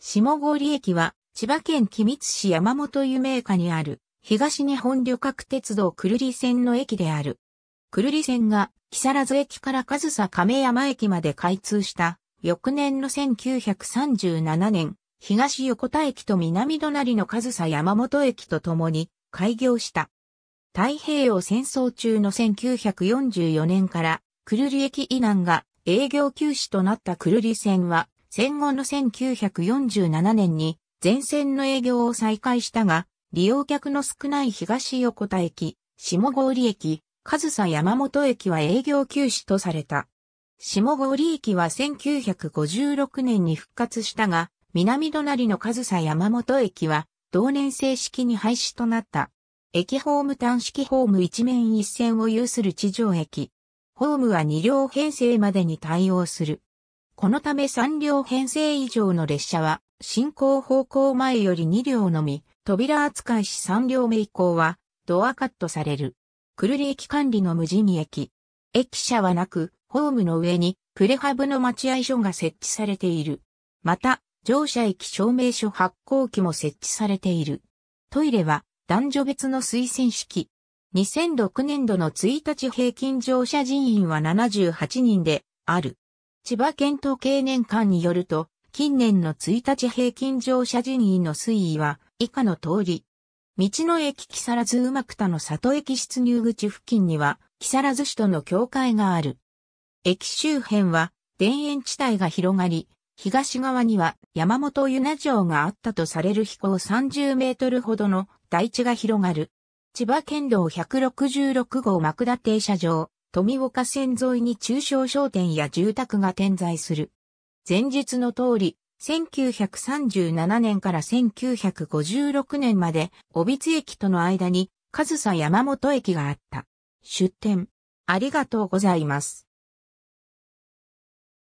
下郡駅は、千葉県君津市山本名下にある、東日本旅客鉄道久留里線の駅である。久留里線が、木更津駅から上総亀山駅まで開通した、翌年の1937年、東横田駅と南隣の上総山本駅とともに、開業した。太平洋戦争中の1944年から、久留里駅以南が営業休止となった久留里線は、戦後の1947年に全線の営業を再開したが、利用客の少ない東横田駅、下郡駅、上総山本駅は営業休止とされた。下郡駅は1956年に復活したが、南隣の上総山本駅は同年正式に廃止となった。駅ホーム単式ホーム一面一線を有する地上駅。ホームは2両編成までに対応する。このため3両編成以上の列車は、進行方向前より2両のみ、扉扱いし3両目以降は、ドアカットされる。くるり駅管理の無人駅。駅舎はなく、ホームの上に、プレハブの待合所が設置されている。また、乗車駅証明書発行機も設置されている。トイレは、男女別の推薦式。2006年度の1日平均乗車人員は78人である。千葉県統計年間によると、近年の1日平均乗車人員の推移は以下の通り。道の駅木更津く北の里駅出入口付近には木更津市との境界がある。駅周辺は田園地帯が広がり、東側には山本ゆな城があったとされる飛行30メートルほどの台地が広がる。千葉県道166号幕田停車場、富岡線沿いに中小商店や住宅が点在する。前述の通り、1937年から1956年まで、帯津駅との間に、上総山本駅があった。出店。ありがとうございます。